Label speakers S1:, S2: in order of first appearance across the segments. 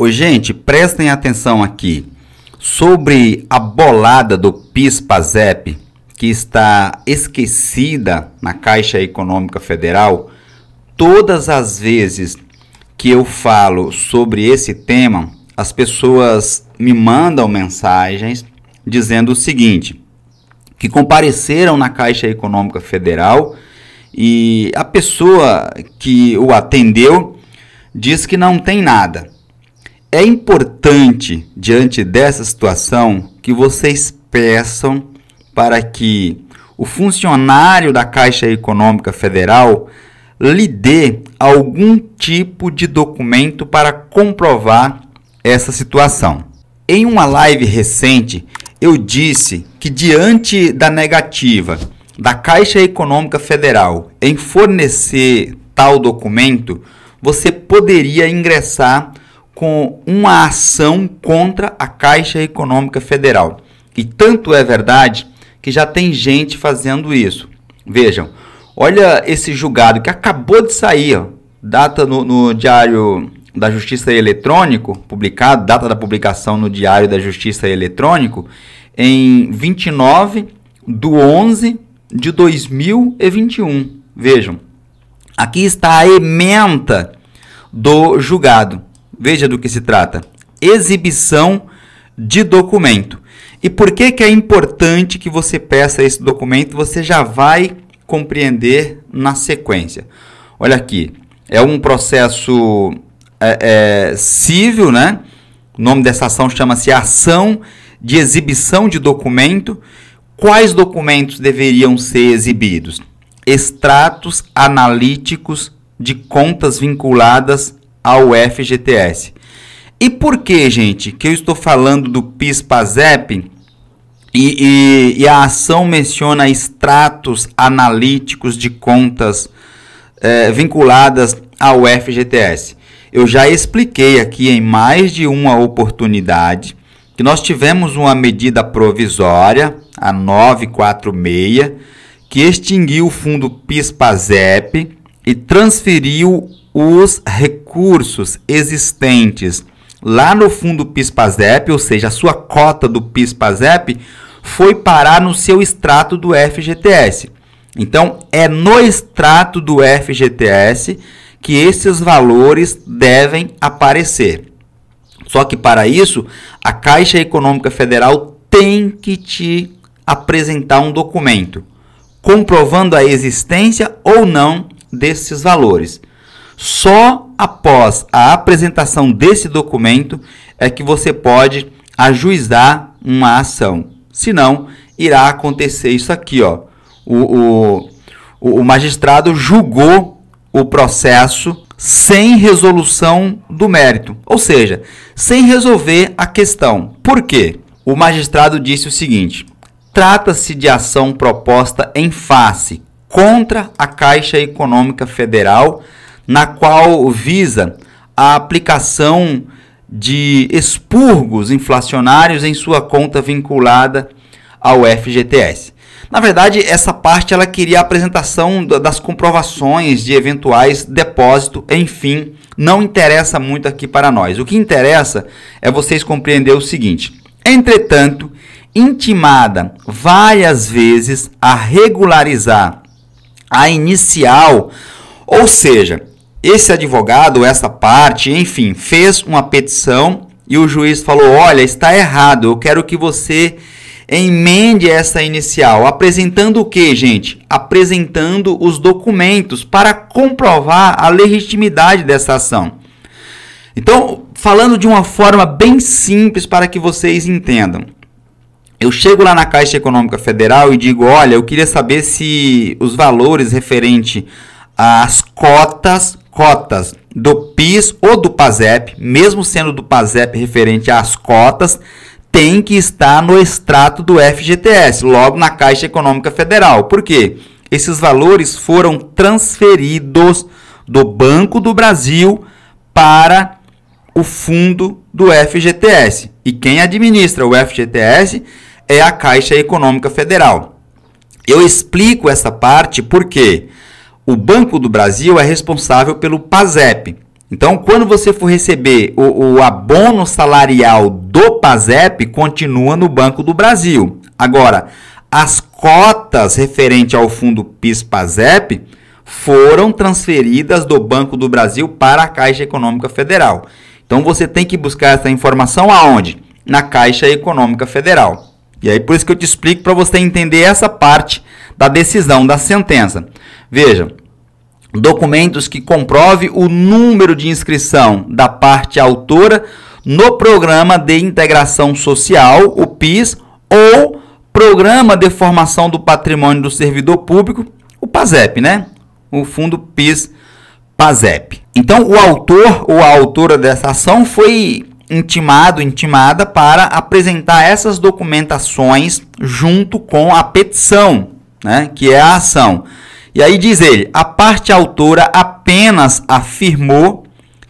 S1: Ô, gente, prestem atenção aqui sobre a bolada do PIS/PASEP que está esquecida na Caixa Econômica Federal. Todas as vezes que eu falo sobre esse tema, as pessoas me mandam mensagens dizendo o seguinte: que compareceram na Caixa Econômica Federal e a pessoa que o atendeu diz que não tem nada. É importante, diante dessa situação, que vocês peçam para que o funcionário da Caixa Econômica Federal lhe dê algum tipo de documento para comprovar essa situação. Em uma live recente, eu disse que, diante da negativa da Caixa Econômica Federal em fornecer tal documento, você poderia ingressar com uma ação contra a Caixa Econômica Federal. E tanto é verdade que já tem gente fazendo isso. Vejam, olha esse julgado que acabou de sair, data no, no Diário da Justiça Eletrônico, publicado, data da publicação no Diário da Justiça Eletrônico, em 29 do 11 de 2021. Vejam, aqui está a ementa do julgado. Veja do que se trata: exibição de documento. E por que, que é importante que você peça esse documento? Você já vai compreender na sequência. Olha aqui, é um processo é, é, civil, né? O nome dessa ação chama-se Ação de Exibição de Documento. Quais documentos deveriam ser exibidos? Extratos analíticos de contas vinculadas ao FGTS. E por que, gente, que eu estou falando do PIS-PASEP e, e, e, a ação menciona extratos analíticos de contas é, vinculadas ao FGTS? Eu já expliquei aqui em mais de uma oportunidade que nós tivemos uma medida provisória, a 946, que extinguiu o fundo PIS-PASEP e transferiu os recursos existentes lá no fundo PIS/PASEP, ou seja, a sua cota do PIS/PASEP foi parar no seu extrato do FGTS. Então, é no extrato do FGTS que esses valores devem aparecer. Só que para isso, a Caixa Econômica Federal tem que te apresentar um documento comprovando a existência ou não desses valores. Só após a apresentação desse documento é que você pode ajuizar uma ação. Senão, irá acontecer isso aqui, ó. O, o, o magistrado julgou o processo sem resolução do mérito, ou seja, sem resolver a questão. Por quê? O magistrado disse o seguinte: trata-se de ação proposta em face contra a Caixa Econômica Federal, na qual visa a aplicação de expurgos inflacionários em sua conta vinculada ao FGTS. Na verdade, essa parte ela queria a apresentação das comprovações de eventuais depósito, enfim, não interessa muito aqui para nós. O que interessa é vocês compreender o seguinte: entretanto, intimada várias vezes a regularizar a inicial. Ou seja, esse advogado, essa parte, enfim, fez uma petição e o juiz falou: olha, está errado, eu quero que você emende essa inicial. Apresentando o que, gente? Apresentando os documentos para comprovar a legitimidade dessa ação. Então, falando de uma forma bem simples para que vocês entendam eu chego lá na Caixa Econômica Federal e digo: olha, eu queria saber se os valores referente às cotas, cotas do PIS ou do PASEP, mesmo sendo do PASEP referente às cotas, tem que estar no extrato do FGTS, logo na Caixa Econômica Federal. Por quê? Esses valores foram transferidos do Banco do Brasil para o fundo do FGTS. E quem administra o FGTS é a Caixa Econômica Federal. Eu explico essa parte porque o Banco do Brasil é responsável pelo PASEP. Então, quando você for receber o, o abono salarial do PASEP, continua no Banco do Brasil. Agora, as cotas referente ao fundo PIS-PASEP foram transferidas do Banco do Brasil para a Caixa Econômica Federal. Então você tem que buscar essa informação aonde? Na Caixa Econômica Federal. E aí por isso que eu te explico para você entender essa parte da decisão, da sentença. Veja, documentos que comprove o número de inscrição da parte autora no Programa de Integração Social, o PIS, ou Programa de Formação do Patrimônio do Servidor Público, o PASEP, né? O Fundo PIS PASEP. Então, o autor ou a autora dessa ação foi intimado, intimada para apresentar essas documentações junto com a petição, né, que é a ação. E aí diz ele: a parte autora apenas afirmou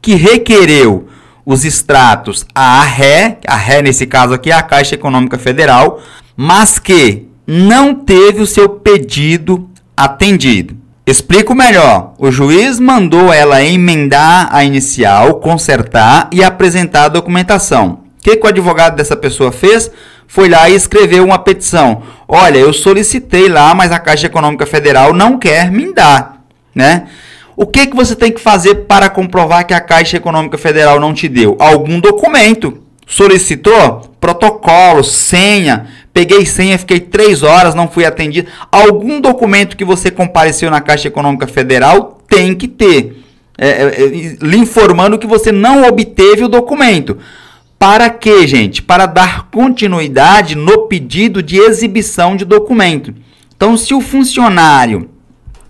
S1: que requereu os extratos à ré, a ré nesse caso aqui é a Caixa Econômica Federal, mas que não teve o seu pedido atendido. Explico melhor. O juiz mandou ela emendar a inicial, consertar e apresentar a documentação. O que, que o advogado dessa pessoa fez? Foi lá e escreveu uma petição. Olha, eu solicitei lá, mas a Caixa Econômica Federal não quer me dar, né? O que, que você tem que fazer para comprovar que a Caixa Econômica Federal não te deu? Algum documento. Solicitou? Protocolo, senha, peguei senha, fiquei três horas, não fui atendido. Algum documento que você compareceu na Caixa Econômica Federal tem que ter, é, é, é lhe informando que você não obteve o documento. Para quê, gente? Para dar continuidade no pedido de exibição de documento. Então, se o funcionário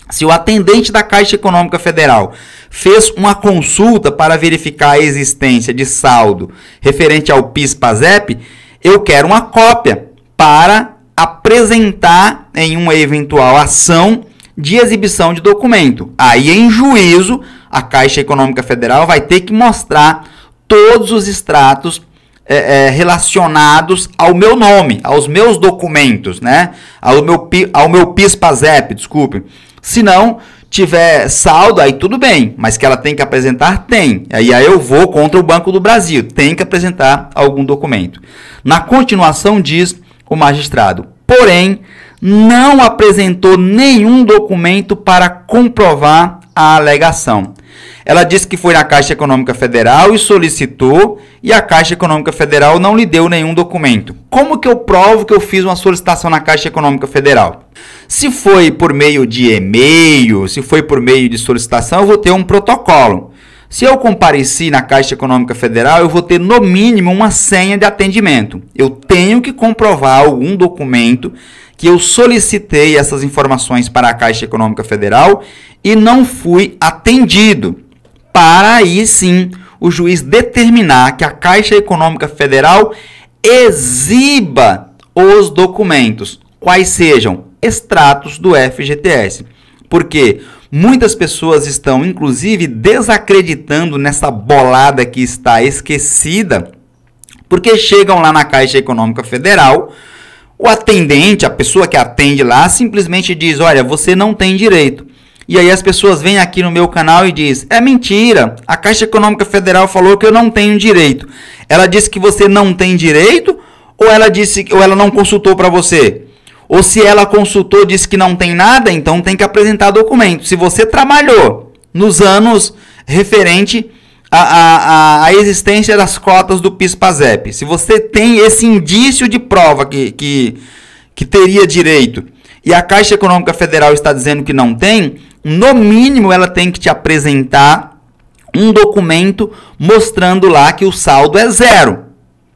S1: se o atendente da Caixa Econômica Federal fez uma consulta para verificar a existência de saldo referente ao PIS-PASEP, eu quero uma cópia para apresentar em uma eventual ação de exibição de documento. Aí, em juízo, a Caixa Econômica Federal vai ter que mostrar todos os extratos é, é, relacionados ao meu nome, aos meus documentos, né? Ao meu, ao meu PIS-PASEP, desculpe. Se não tiver saldo, aí tudo bem, mas que ela tem que apresentar, tem. Aí, aí eu vou contra o Banco do Brasil, tem que apresentar algum documento. Na continuação diz o magistrado. Porém, não apresentou nenhum documento para comprovar a alegação. Ela disse que foi na Caixa Econômica Federal e solicitou, e a Caixa Econômica Federal não lhe deu nenhum documento. Como que eu provo que eu fiz uma solicitação na Caixa Econômica Federal? Se foi por meio de e-mail, se foi por meio de solicitação, eu vou ter um protocolo. Se eu compareci na Caixa Econômica Federal, eu vou ter no mínimo uma senha de atendimento. Eu tenho que comprovar algum documento que eu solicitei essas informações para a Caixa Econômica Federal e não fui atendido. Para aí sim o juiz determinar que a Caixa Econômica Federal exiba os documentos, quais sejam extratos do FGTS. Por quê? Muitas pessoas estão, inclusive, desacreditando nessa bolada que está esquecida, porque chegam lá na Caixa Econômica Federal. O atendente, a pessoa que atende lá, simplesmente diz: Olha, você não tem direito. E aí as pessoas vêm aqui no meu canal e diz: "É mentira. A Caixa Econômica Federal falou que eu não tenho direito". Ela disse que você não tem direito ou ela disse ou ela não consultou para você? ou se ela consultou e disse que não tem nada, então tem que apresentar documento. Se você trabalhou nos anos referente à, existência das cotas do PIS-PASEP, se você tem esse indício de prova que, que, que teria direito e a Caixa Econômica Federal está dizendo que não tem, no mínimo ela tem que te apresentar um documento mostrando lá que o saldo é zero,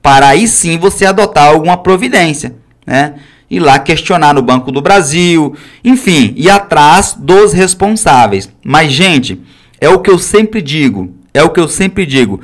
S1: para aí sim você adotar alguma providência, né? ir lá questionar no Banco do Brasil, enfim, ir atrás dos responsáveis. Mas, gente, é o que eu sempre digo, é o que eu sempre digo,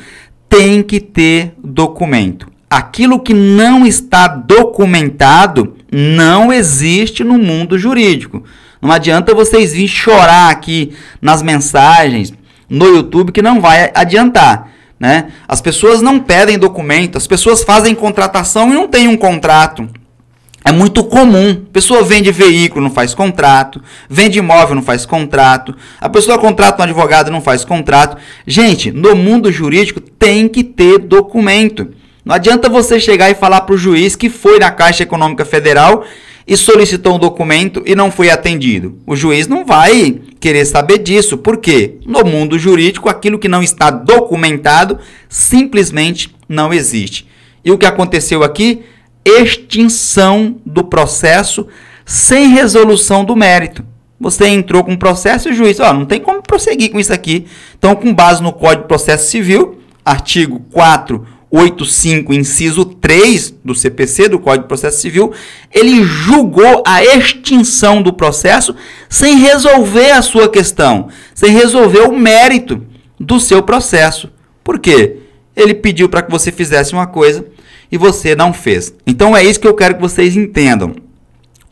S1: tem que ter documento. Aquilo que não está documentado não existe no mundo jurídico. Não adianta vocês vir chorar aqui nas mensagens, no YouTube, que não vai adiantar. Né? As pessoas não pedem documento, as pessoas fazem contratação e não tem um contrato. É muito comum. A pessoa vende veículo, não faz contrato. Vende imóvel, não faz contrato. A pessoa contrata um advogado, não faz contrato. Gente, no mundo jurídico tem que ter documento. Não adianta você chegar e falar para o juiz que foi na Caixa Econômica Federal e solicitou um documento e não foi atendido. O juiz não vai querer saber disso, porque no mundo jurídico aquilo que não está documentado simplesmente não existe. E o que aconteceu aqui? extinção do processo sem resolução do mérito. Você entrou com processo e o juiz, ó, não tem como prosseguir com isso aqui. Então, com base no Código de Processo Civil, artigo 485, inciso 3 do CPC, do Código de Processo Civil, ele julgou a extinção do processo sem resolver a sua questão, sem resolver o mérito do seu processo. Por quê? Ele pediu para que você fizesse uma coisa, e você não fez. Então é isso que eu quero que vocês entendam.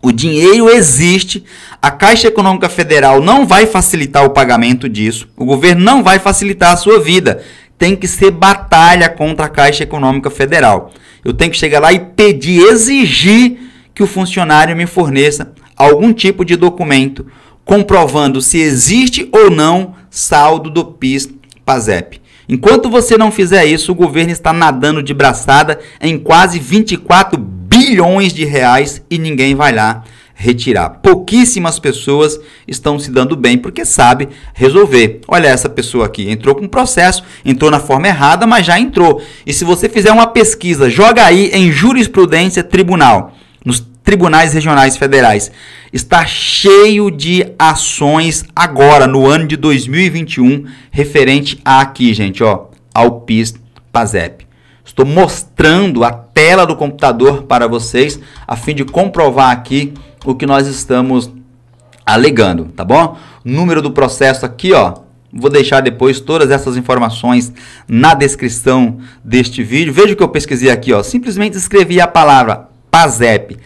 S1: O dinheiro existe, a Caixa Econômica Federal não vai facilitar o pagamento disso, o governo não vai facilitar a sua vida. Tem que ser batalha contra a Caixa Econômica Federal. Eu tenho que chegar lá e pedir, exigir que o funcionário me forneça algum tipo de documento comprovando se existe ou não saldo do PIS-PASEP. Enquanto você não fizer isso, o governo está nadando de braçada em quase 24 bilhões de reais e ninguém vai lá retirar. Pouquíssimas pessoas estão se dando bem porque sabe resolver. Olha essa pessoa aqui, entrou com um processo, entrou na forma errada, mas já entrou. E se você fizer uma pesquisa, joga aí em jurisprudência tribunal, nos tribunais regionais federais. Está cheio de ações agora, no ano de 2021, referente a aqui, gente, ó, ao PIS PASEP. Estou mostrando a tela do computador para vocês, a fim de comprovar aqui o que nós estamos alegando, tá bom? Número do processo aqui, ó, Vou deixar depois todas essas informações na descrição deste vídeo. Veja o que eu pesquisei aqui, ó. Simplesmente escrevi a palavra PASEP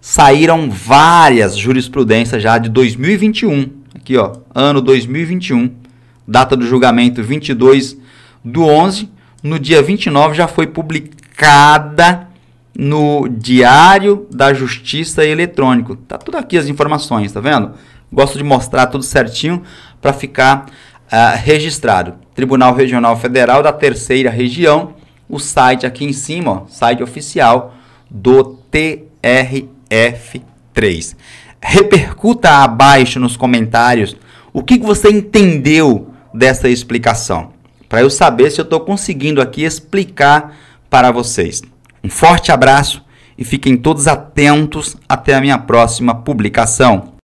S1: saíram várias jurisprudências já de 2021, aqui ó, ano 2021, data do julgamento 22 do 11, no dia 29 já foi publicada no Diário da Justiça Eletrônico. Tá tudo aqui as informações, tá vendo? Gosto de mostrar tudo certinho para ficar uh, registrado. Tribunal Regional Federal da Terceira Região, o site aqui em cima, ó, site oficial do TRE. F3. Repercuta abaixo nos comentários o que, que você entendeu dessa explicação, para eu saber se eu estou conseguindo aqui explicar para vocês. Um forte abraço e fiquem todos atentos até a minha próxima publicação.